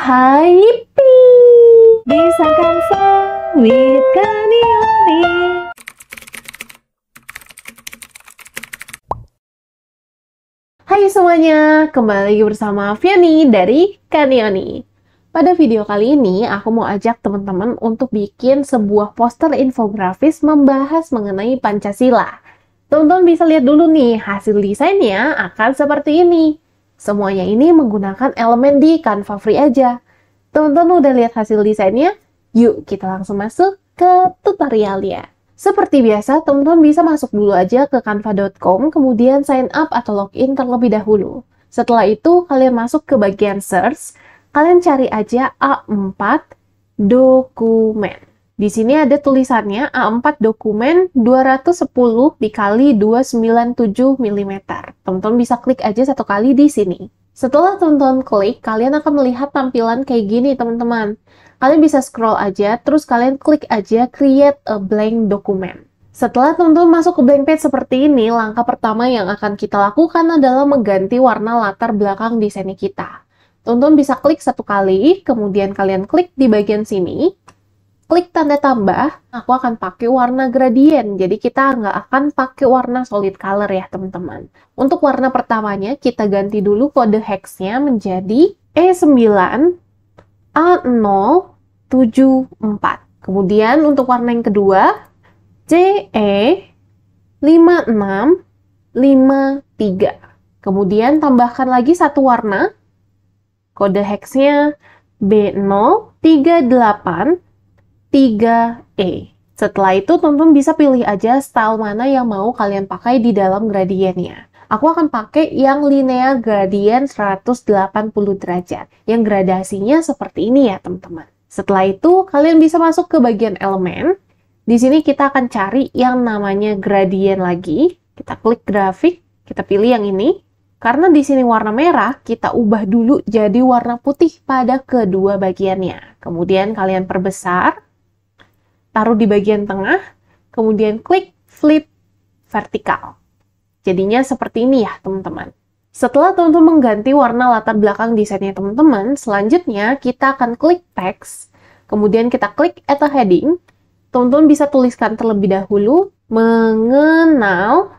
hai Bisa kan sawit kanioni Hai semuanya, kembali lagi bersama Viani dari Kanioni. Pada video kali ini, aku mau ajak teman-teman untuk bikin sebuah poster infografis membahas mengenai Pancasila. Teman-teman bisa lihat dulu nih, hasil desainnya akan seperti ini. Semuanya ini menggunakan elemen di Canva Free aja. Teman-teman udah lihat hasil desainnya? Yuk kita langsung masuk ke tutorialnya. Seperti biasa, teman-teman bisa masuk dulu aja ke canva.com, kemudian sign up atau login terlebih dahulu. Setelah itu, kalian masuk ke bagian search, kalian cari aja A4 dokumen. Di sini ada tulisannya A4 dokumen 210 dikali 297 mm. Teman-teman bisa klik aja satu kali di sini. Setelah teman-teman klik, kalian akan melihat tampilan kayak gini teman-teman. Kalian bisa scroll aja, terus kalian klik aja create a blank document. Setelah teman-teman masuk ke blank page seperti ini, langkah pertama yang akan kita lakukan adalah mengganti warna latar belakang desain kita. Teman-teman bisa klik satu kali, kemudian kalian klik di bagian sini, klik tanda tambah, aku akan pakai warna gradient. Jadi kita nggak akan pakai warna solid color ya teman-teman. Untuk warna pertamanya, kita ganti dulu kode hexnya menjadi E9 A074. Kemudian untuk warna yang kedua, CE 5653. Kemudian tambahkan lagi satu warna, kode hexnya B038 3E. Setelah itu, teman-teman bisa pilih aja style mana yang mau kalian pakai di dalam gradiennya. Aku akan pakai yang linear gradient 180 derajat, yang gradasinya seperti ini ya teman-teman. Setelah itu, kalian bisa masuk ke bagian elemen. Di sini kita akan cari yang namanya gradient lagi. Kita klik grafik, kita pilih yang ini. Karena di sini warna merah, kita ubah dulu jadi warna putih pada kedua bagiannya. Kemudian kalian perbesar, taruh di bagian tengah, kemudian klik flip vertikal. Jadinya seperti ini ya, teman-teman. Setelah teman-teman mengganti warna latar belakang desainnya teman-teman, selanjutnya kita akan klik teks, kemudian kita klik add a heading. Teman-teman bisa tuliskan terlebih dahulu mengenal,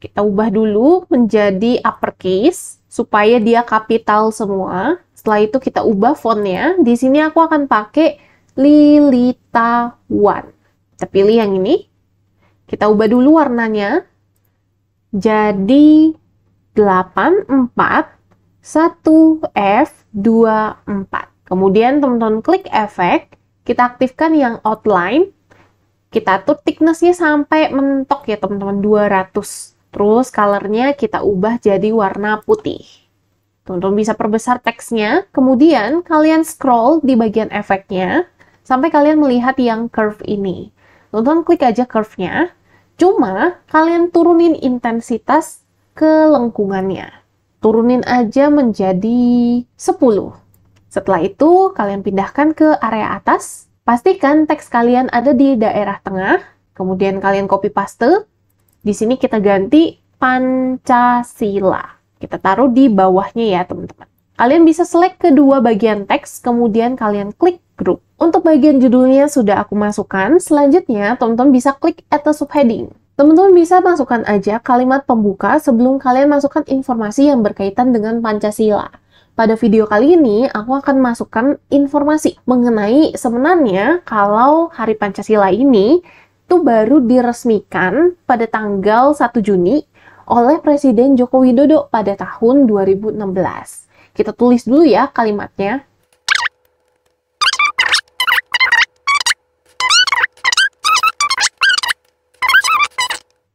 kita ubah dulu menjadi uppercase supaya dia kapital semua. Setelah itu kita ubah fontnya. Di sini aku akan pakai Lilita lilitawan. Kita pilih yang ini. Kita ubah dulu warnanya. Jadi 8, 4, 1, F, 2, 4. Kemudian teman-teman klik efek, kita aktifkan yang outline. Kita tuh thicknessnya sampai mentok ya teman-teman, 200. Terus colornya kita ubah jadi warna putih. Teman-teman bisa perbesar teksnya, kemudian kalian scroll di bagian efeknya sampai kalian melihat yang curve ini. Tonton klik aja curve-nya, cuma kalian turunin intensitas ke lengkungannya. Turunin aja menjadi 10. Setelah itu, kalian pindahkan ke area atas. Pastikan teks kalian ada di daerah tengah, kemudian kalian copy paste. Di sini kita ganti Pancasila. Kita taruh di bawahnya ya, teman-teman. Kalian bisa select kedua bagian teks, kemudian kalian klik group. Untuk bagian judulnya sudah aku masukkan, selanjutnya teman-teman bisa klik add a subheading. Teman-teman bisa masukkan aja kalimat pembuka sebelum kalian masukkan informasi yang berkaitan dengan Pancasila. Pada video kali ini, aku akan masukkan informasi mengenai sebenarnya kalau Hari Pancasila ini itu baru diresmikan pada tanggal 1 Juni oleh Presiden Joko Widodo pada tahun 2016. Kita tulis dulu ya kalimatnya.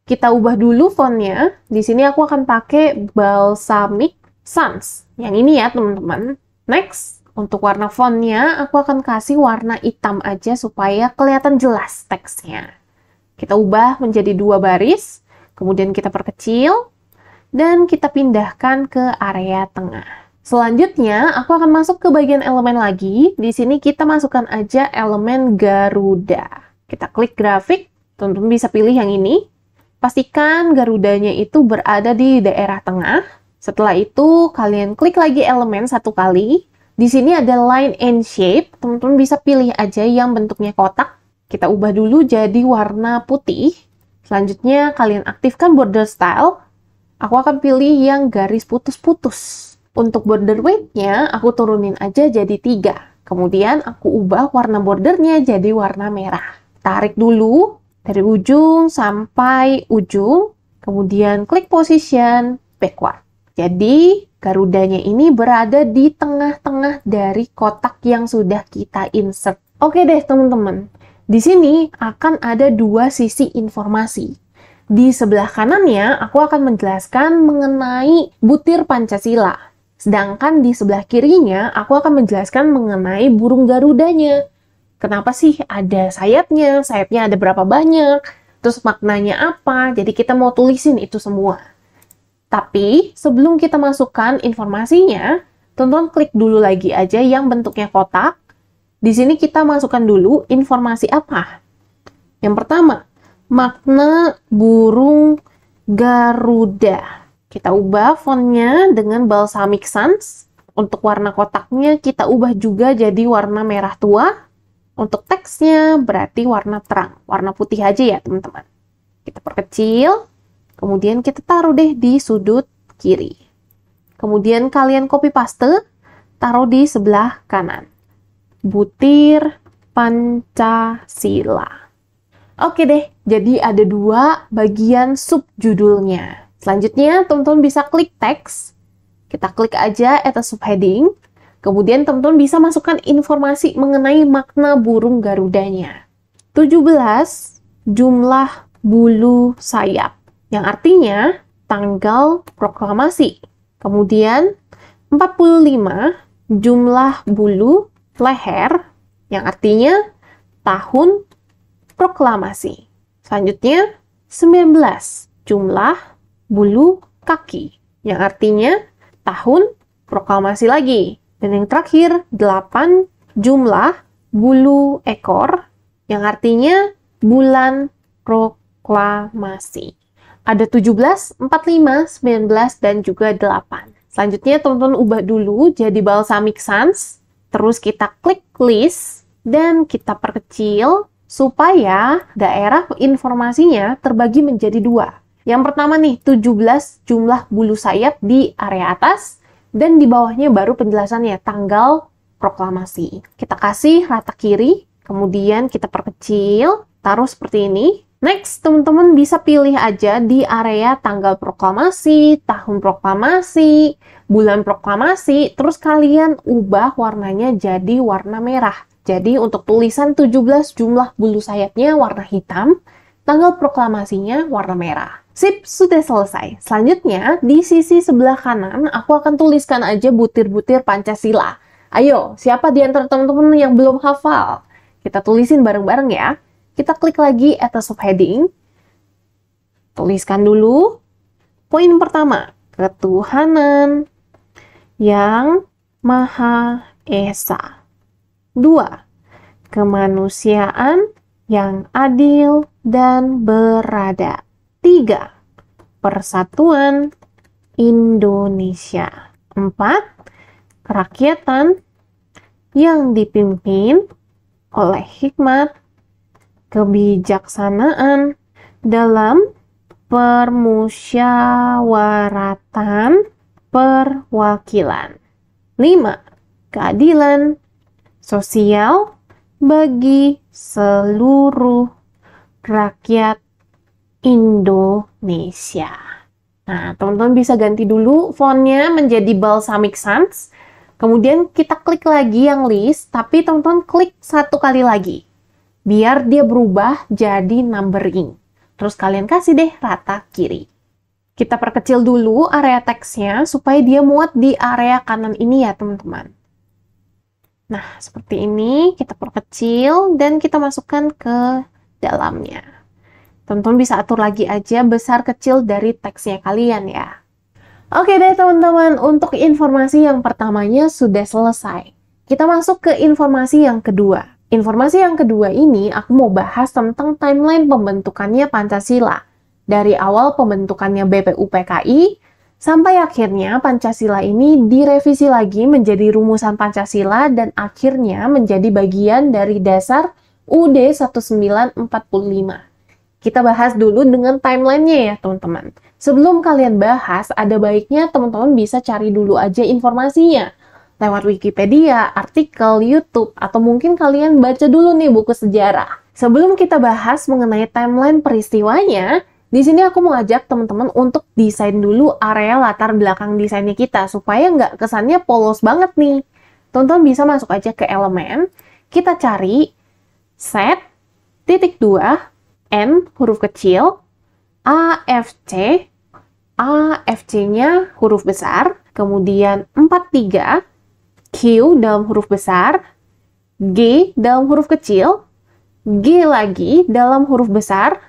Kita ubah dulu fontnya. Di sini aku akan pakai Balsamic Sans. Yang ini ya, teman-teman. Next, untuk warna fontnya, aku akan kasih warna hitam aja supaya kelihatan jelas teksnya. Kita ubah menjadi dua baris, kemudian kita perkecil, dan kita pindahkan ke area tengah. Selanjutnya, aku akan masuk ke bagian elemen lagi. Di sini kita masukkan aja elemen Garuda. Kita klik grafik, teman bisa pilih yang ini. Pastikan garudanya itu berada di daerah tengah. Setelah itu, kalian klik lagi elemen satu kali. Di sini ada line and shape. Teman-teman bisa pilih aja yang bentuknya kotak. Kita ubah dulu jadi warna putih. Selanjutnya, kalian aktifkan border style. Aku akan pilih yang garis putus-putus. Untuk border weight-nya, aku turunin aja jadi tiga Kemudian aku ubah warna bordernya jadi warna merah. Tarik dulu, dari ujung sampai ujung, kemudian klik position backward. Jadi, Garudanya ini berada di tengah-tengah dari kotak yang sudah kita insert. Oke deh teman-teman, di sini akan ada dua sisi informasi. Di sebelah kanannya, aku akan menjelaskan mengenai butir Pancasila. Sedangkan di sebelah kirinya, aku akan menjelaskan mengenai burung garudanya kenapa sih ada sayapnya, sayapnya ada berapa banyak, terus maknanya apa. Jadi kita mau tulisin itu semua. Tapi sebelum kita masukkan informasinya, tonton klik dulu lagi aja yang bentuknya kotak. Di sini kita masukkan dulu informasi apa. Yang pertama, makna burung Garuda. Kita ubah fontnya dengan Balsamic Sans. Untuk warna kotaknya kita ubah juga jadi warna merah tua. Untuk teksnya berarti warna terang, warna putih aja ya teman-teman. Kita perkecil, kemudian kita taruh deh di sudut kiri. Kemudian kalian copy paste, taruh di sebelah kanan. Butir Pancasila. Oke deh, jadi ada dua bagian subjudulnya. Selanjutnya, teman-teman bisa klik teks. Kita klik aja atas subheading, Kemudian teman-teman bisa masukkan informasi mengenai makna burung garudanya. 17. Jumlah bulu sayap, yang artinya tanggal proklamasi. Kemudian 45. Jumlah bulu leher, yang artinya tahun proklamasi. Selanjutnya 19. Jumlah bulu kaki, yang artinya tahun proklamasi lagi. Dan yang terakhir, 8 jumlah bulu ekor yang artinya bulan proklamasi. Ada 17, 45, 19, dan juga 8. Selanjutnya teman-teman ubah dulu jadi balsamic sans, terus kita klik list, dan kita perkecil supaya daerah informasinya terbagi menjadi dua. Yang pertama nih, 17 jumlah bulu sayap di area atas, dan di bawahnya baru penjelasannya tanggal proklamasi. Kita kasih rata kiri, kemudian kita perkecil, taruh seperti ini. Next, teman-teman bisa pilih aja di area tanggal proklamasi, tahun proklamasi, bulan proklamasi, terus kalian ubah warnanya jadi warna merah. Jadi untuk tulisan 17 jumlah bulu sayapnya warna hitam, tanggal proklamasinya warna merah. Sip, sudah selesai. Selanjutnya, di sisi sebelah kanan, aku akan tuliskan aja butir-butir Pancasila. Ayo, siapa di antara teman-teman yang belum hafal? Kita tulisin bareng-bareng ya. Kita klik lagi atas subheading. Tuliskan dulu. Poin pertama, ketuhanan yang Maha Esa. Dua, kemanusiaan yang adil dan beradab 3. Persatuan Indonesia 4. Kerakyatan yang dipimpin oleh hikmat, kebijaksanaan dalam permusyawaratan perwakilan. 5. Keadilan sosial bagi seluruh rakyat Indonesia. Nah, teman-teman bisa ganti dulu fontnya menjadi Balsamic Sans. Kemudian kita klik lagi yang list, tapi teman-teman klik satu kali lagi. Biar dia berubah jadi numbering. Terus kalian kasih deh rata kiri. Kita perkecil dulu area teksnya supaya dia muat di area kanan ini ya teman-teman. Nah, seperti ini kita perkecil dan kita masukkan ke dalamnya. Teman-teman bisa atur lagi aja besar kecil dari teksnya kalian ya. Oke deh teman-teman, untuk informasi yang pertamanya sudah selesai. Kita masuk ke informasi yang kedua. Informasi yang kedua ini aku mau bahas tentang timeline pembentukannya Pancasila. Dari awal pembentukannya BPUPKI sampai akhirnya Pancasila ini direvisi lagi menjadi rumusan Pancasila dan akhirnya menjadi bagian dari dasar UD 1945. Kita bahas dulu dengan timelinenya ya teman-teman. Sebelum kalian bahas, ada baiknya teman-teman bisa cari dulu aja informasinya lewat Wikipedia, artikel, YouTube, atau mungkin kalian baca dulu nih buku sejarah. Sebelum kita bahas mengenai timeline peristiwanya, di sini aku mau ajak teman-teman untuk desain dulu area latar belakang desainnya kita supaya nggak kesannya polos banget nih. Teman-teman bisa masuk aja ke elemen, kita cari set titik dua N huruf kecil, A C, AFC, c nya huruf besar, kemudian 43, Q dalam huruf besar, G dalam huruf kecil, G lagi dalam huruf besar,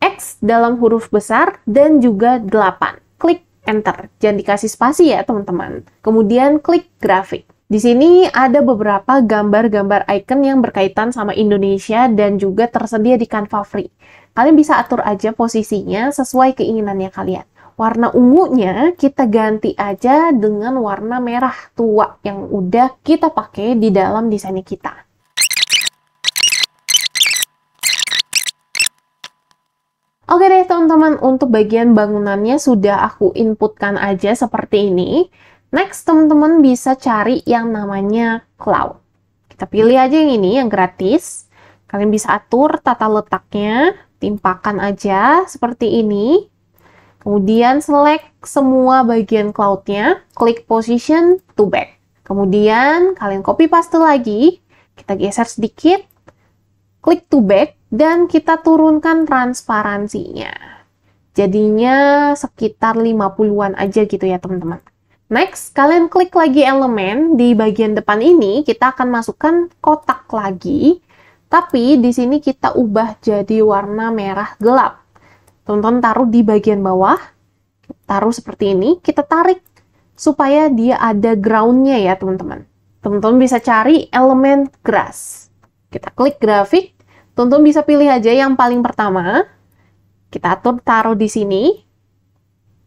X dalam huruf besar, dan juga 8. Klik Enter. Jangan dikasih spasi ya, teman-teman. Kemudian klik grafik. Di sini ada beberapa gambar-gambar icon yang berkaitan sama Indonesia dan juga tersedia di Canva Free. Kalian bisa atur aja posisinya sesuai keinginannya kalian. Warna ungunya kita ganti aja dengan warna merah tua yang udah kita pakai di dalam desainnya kita. Oke deh teman-teman, untuk bagian bangunannya sudah aku inputkan aja seperti ini. Next, teman-teman bisa cari yang namanya cloud. Kita pilih aja yang ini, yang gratis. Kalian bisa atur tata letaknya, timpakan aja seperti ini. Kemudian select semua bagian cloudnya, klik position to back. Kemudian kalian copy paste lagi, kita geser sedikit, klik to back, dan kita turunkan transparansinya. Jadinya sekitar 50-an aja gitu ya teman-teman. Next, kalian klik lagi elemen di bagian depan ini, kita akan masukkan kotak lagi, tapi di sini kita ubah jadi warna merah gelap. Tonton taruh di bagian bawah, taruh seperti ini, kita tarik supaya dia ada groundnya ya teman-teman. Teman-teman bisa cari elemen grass. Kita klik grafik, Tonton bisa pilih aja yang paling pertama. Kita atur taruh di sini,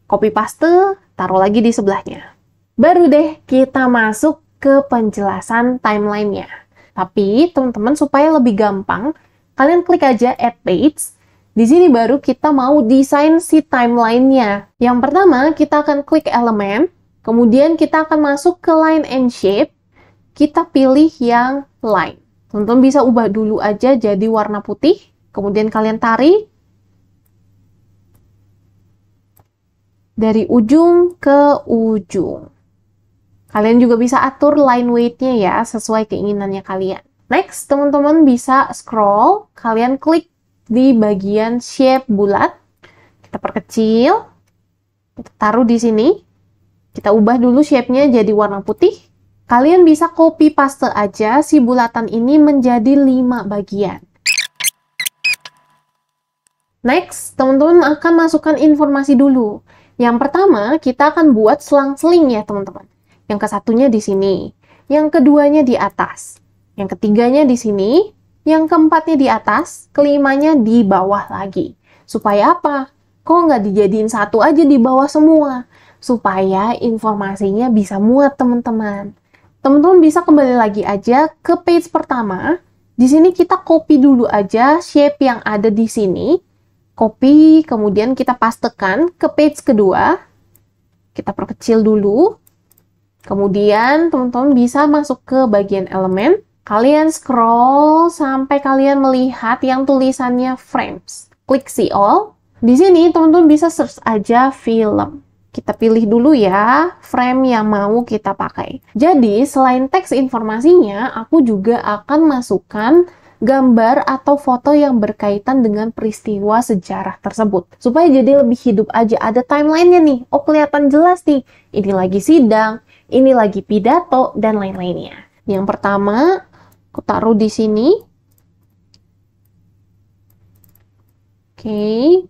copy paste, taruh lagi di sebelahnya baru deh kita masuk ke penjelasan timelinenya. Tapi teman-teman supaya lebih gampang, kalian klik aja add page. Di sini baru kita mau desain si timelinenya. Yang pertama kita akan klik elemen, kemudian kita akan masuk ke line and shape. Kita pilih yang line. Teman-teman bisa ubah dulu aja jadi warna putih, kemudian kalian tarik. Dari ujung ke ujung. Kalian juga bisa atur line weight-nya ya sesuai keinginannya kalian. Next, teman-teman bisa scroll, kalian klik di bagian shape bulat. Kita perkecil, kita taruh di sini. Kita ubah dulu shape-nya jadi warna putih. Kalian bisa copy paste aja si bulatan ini menjadi 5 bagian. Next, teman-teman akan masukkan informasi dulu. Yang pertama, kita akan buat selang-seling ya, teman-teman yang kesatunya di sini, yang keduanya di atas, yang ketiganya di sini, yang keempatnya di atas, kelimanya di bawah lagi. Supaya apa? Kok nggak dijadiin satu aja di bawah semua? Supaya informasinya bisa muat teman-teman. Teman-teman bisa kembali lagi aja ke page pertama. Di sini kita copy dulu aja shape yang ada di sini. Copy, kemudian kita pastekan ke page kedua. Kita perkecil dulu. Kemudian teman-teman bisa masuk ke bagian elemen. Kalian scroll sampai kalian melihat yang tulisannya frames. Klik see all. Di sini teman-teman bisa search aja film. Kita pilih dulu ya frame yang mau kita pakai. Jadi selain teks informasinya, aku juga akan masukkan gambar atau foto yang berkaitan dengan peristiwa sejarah tersebut. Supaya jadi lebih hidup aja, ada timelinenya nih. Oh kelihatan jelas nih, ini lagi sidang, ini lagi pidato, dan lain-lainnya. Yang pertama, aku taruh di sini. Oke,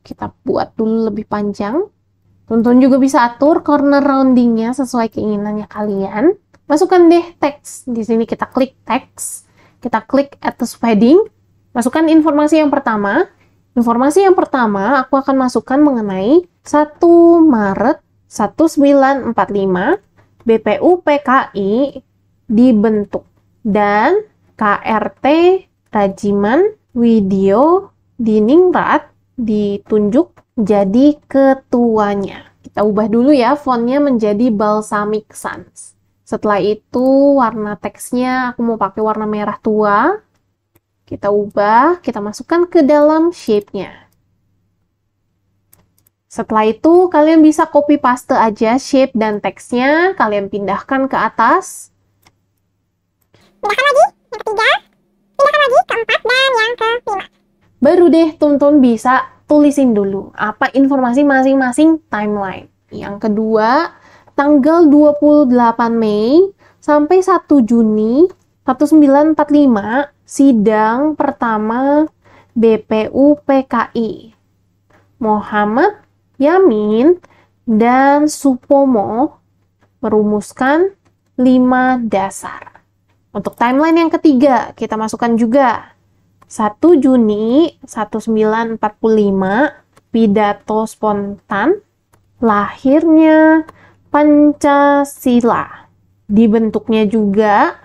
kita buat dulu lebih panjang. Tonton juga bisa atur corner roundingnya sesuai keinginannya kalian. Masukkan deh teks. Di sini kita klik teks. Kita klik at the padding. Masukkan informasi yang pertama. Informasi yang pertama aku akan masukkan mengenai 1 Maret 1945 BPUPKI dibentuk dan KRT Rajiman Widio Diningrat ditunjuk jadi ketuanya. Kita ubah dulu ya fontnya menjadi Balsamic Sans. Setelah itu warna teksnya aku mau pakai warna merah tua. Kita ubah, kita masukkan ke dalam shape-nya. Setelah itu, kalian bisa copy paste aja shape dan teksnya, kalian pindahkan ke atas. Pindahkan lagi, yang ketiga, pindahkan lagi, keempat, dan yang kelima. Baru deh, tonton bisa tulisin dulu apa informasi masing-masing timeline. Yang kedua, tanggal 28 Mei sampai 1 Juni 1945 sidang pertama BPUPKI Muhammad Yamin dan Supomo merumuskan lima dasar. Untuk timeline yang ketiga, kita masukkan juga 1 Juni 1945, pidato spontan, lahirnya Pancasila. Dibentuknya juga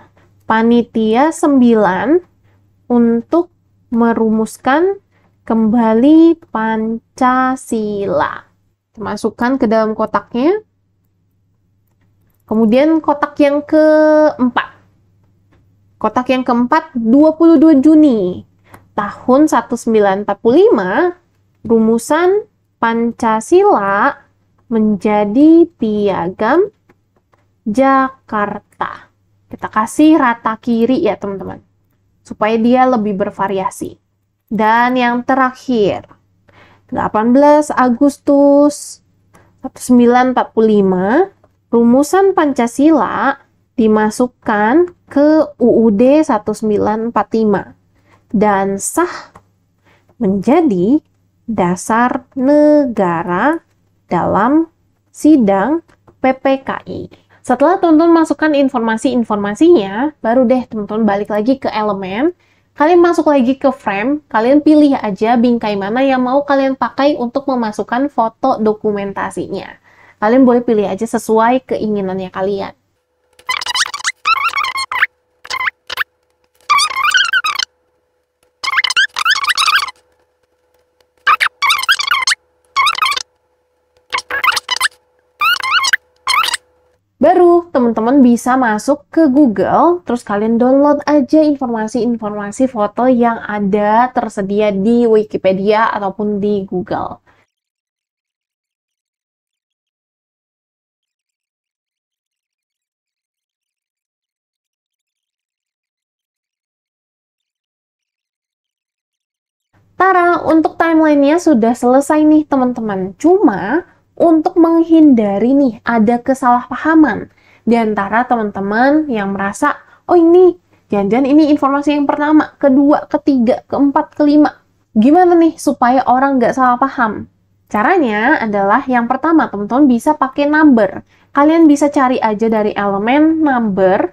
Panitia 9 untuk merumuskan kembali Pancasila. masukkan ke dalam kotaknya. Kemudian kotak yang keempat. Kotak yang keempat 22 Juni tahun 1945 rumusan Pancasila menjadi piagam Jakarta. Kita kasih rata kiri ya teman-teman supaya dia lebih bervariasi. Dan yang terakhir, 18 Agustus 1945, rumusan Pancasila dimasukkan ke UUD 1945 dan sah menjadi dasar negara dalam sidang PPKI. Setelah teman-teman masukkan informasi-informasinya, baru deh teman-teman balik lagi ke elemen Kalian masuk lagi ke frame, kalian pilih aja bingkai mana yang mau kalian pakai untuk memasukkan foto dokumentasinya. Kalian boleh pilih aja sesuai keinginannya kalian. teman-teman bisa masuk ke Google, terus kalian download aja informasi-informasi foto yang ada tersedia di Wikipedia ataupun di Google. Tara, untuk timelinenya sudah selesai nih teman-teman. Cuma untuk menghindari nih ada kesalahpahaman di antara teman-teman yang merasa, oh ini, jangan-jangan ini informasi yang pertama, kedua, ketiga, keempat, kelima. Gimana nih supaya orang nggak salah paham? Caranya adalah yang pertama, teman-teman bisa pakai number. Kalian bisa cari aja dari elemen number,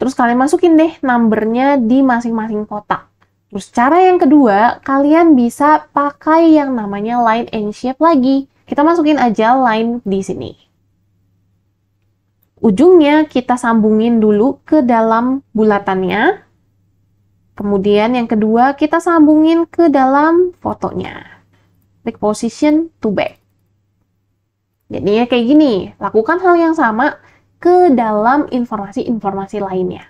terus kalian masukin deh numbernya di masing-masing kotak. Terus cara yang kedua, kalian bisa pakai yang namanya line and shape lagi. Kita masukin aja line di sini. Ujungnya kita sambungin dulu ke dalam bulatannya. Kemudian yang kedua kita sambungin ke dalam fotonya. Click position to back. Jadinya kayak gini, lakukan hal yang sama ke dalam informasi-informasi lainnya.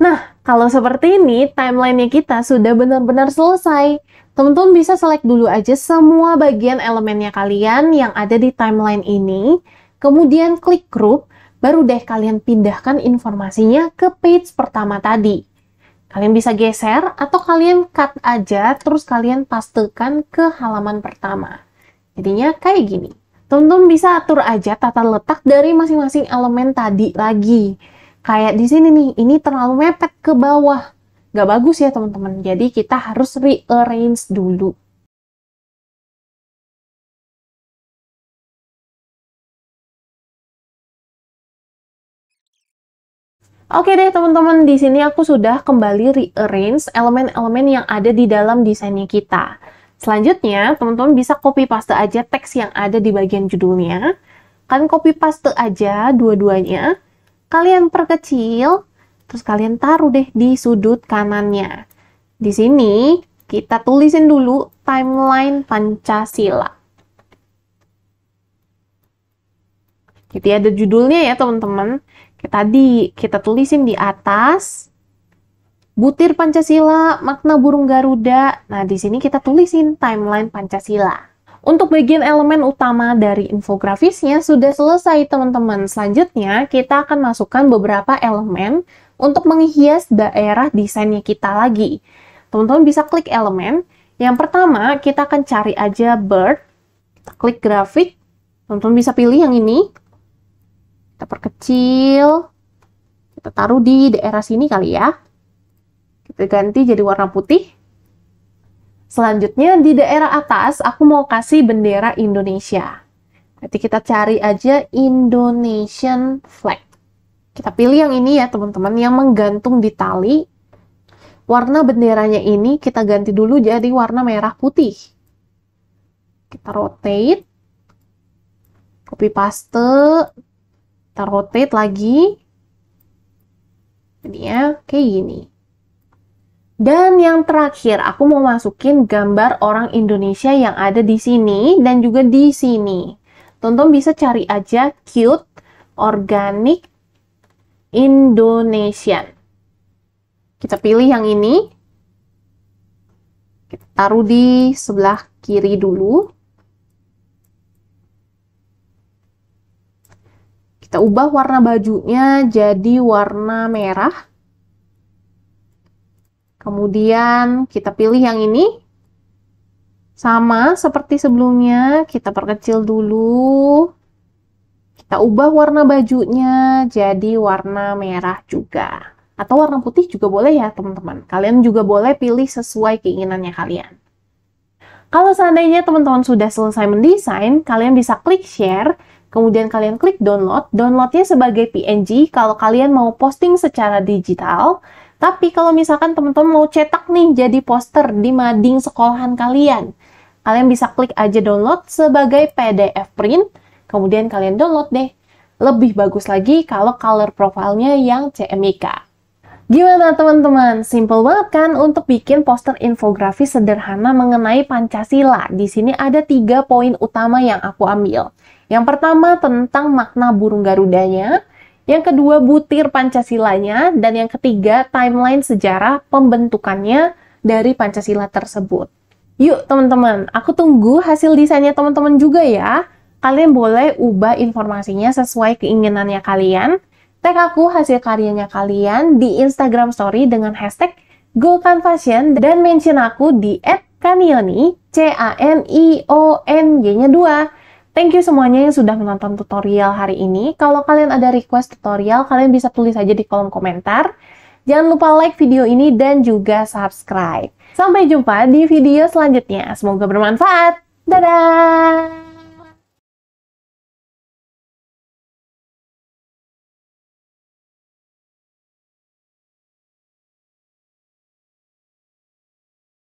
Nah, kalau seperti ini, timelinenya kita sudah benar-benar selesai teman-teman bisa select dulu aja semua bagian elemennya kalian yang ada di timeline ini, kemudian klik group, baru deh kalian pindahkan informasinya ke page pertama tadi. Kalian bisa geser atau kalian cut aja, terus kalian pastekan ke halaman pertama. Jadinya kayak gini. Teman-teman bisa atur aja tata letak dari masing-masing elemen tadi lagi. Kayak di sini nih, ini terlalu mepet ke bawah nggak bagus ya teman-teman. Jadi kita harus rearrange dulu. Oke deh teman-teman, di sini aku sudah kembali rearrange elemen-elemen yang ada di dalam desainnya kita. Selanjutnya, teman-teman bisa copy paste aja teks yang ada di bagian judulnya. Kalian copy paste aja dua-duanya. Kalian perkecil, Terus kalian taruh deh di sudut kanannya. Di sini kita tulisin dulu timeline Pancasila. Jadi ada judulnya ya teman-teman. Tadi kita tulisin di atas. Butir Pancasila, makna burung Garuda. Nah, di sini kita tulisin timeline Pancasila. Untuk bagian elemen utama dari infografisnya sudah selesai teman-teman. Selanjutnya kita akan masukkan beberapa elemen untuk menghias daerah desainnya kita lagi. Teman-teman bisa klik elemen. Yang pertama, kita akan cari aja bird. Kita klik grafik. Teman-teman bisa pilih yang ini. Kita perkecil. Kita taruh di daerah sini kali ya. Kita ganti jadi warna putih. Selanjutnya di daerah atas aku mau kasih bendera Indonesia. Nanti kita cari aja Indonesian flag. Kita pilih yang ini ya teman-teman, yang menggantung di tali. Warna benderanya ini kita ganti dulu jadi warna merah putih. Kita rotate. Copy paste. Kita rotate lagi. ini ya, kayak gini. Dan yang terakhir, aku mau masukin gambar orang Indonesia yang ada di sini dan juga di sini. Tonton bisa cari aja cute, organic, Indonesian. Kita pilih yang ini. Kita taruh di sebelah kiri dulu. Kita ubah warna bajunya jadi warna merah. Kemudian kita pilih yang ini. Sama seperti sebelumnya, kita perkecil dulu. Kita ubah warna bajunya jadi warna merah juga. Atau warna putih juga boleh ya teman-teman. Kalian juga boleh pilih sesuai keinginannya kalian. Kalau seandainya teman-teman sudah selesai mendesain, kalian bisa klik share, kemudian kalian klik download. Downloadnya sebagai PNG kalau kalian mau posting secara digital. Tapi kalau misalkan teman-teman mau cetak nih jadi poster di mading sekolahan kalian, kalian bisa klik aja download sebagai PDF print Kemudian kalian download deh. Lebih bagus lagi kalau color profile-nya yang CMYK. Gimana teman-teman? Simple banget kan untuk bikin poster infografis sederhana mengenai Pancasila. Di sini ada tiga poin utama yang aku ambil. Yang pertama tentang makna burung garudanya, yang kedua butir Pancasilanya, dan yang ketiga timeline sejarah pembentukannya dari Pancasila tersebut. Yuk teman-teman, aku tunggu hasil desainnya teman-teman juga ya. Kalian boleh ubah informasinya sesuai keinginannya kalian. Tag aku hasil karyanya kalian di Instagram story dengan hashtag GoCanFashion dan mention aku di @kanioni C A N I O N Y-nya 2. Thank you semuanya yang sudah menonton tutorial hari ini. Kalau kalian ada request tutorial, kalian bisa tulis aja di kolom komentar. Jangan lupa like video ini dan juga subscribe. Sampai jumpa di video selanjutnya. Semoga bermanfaat. Dadah!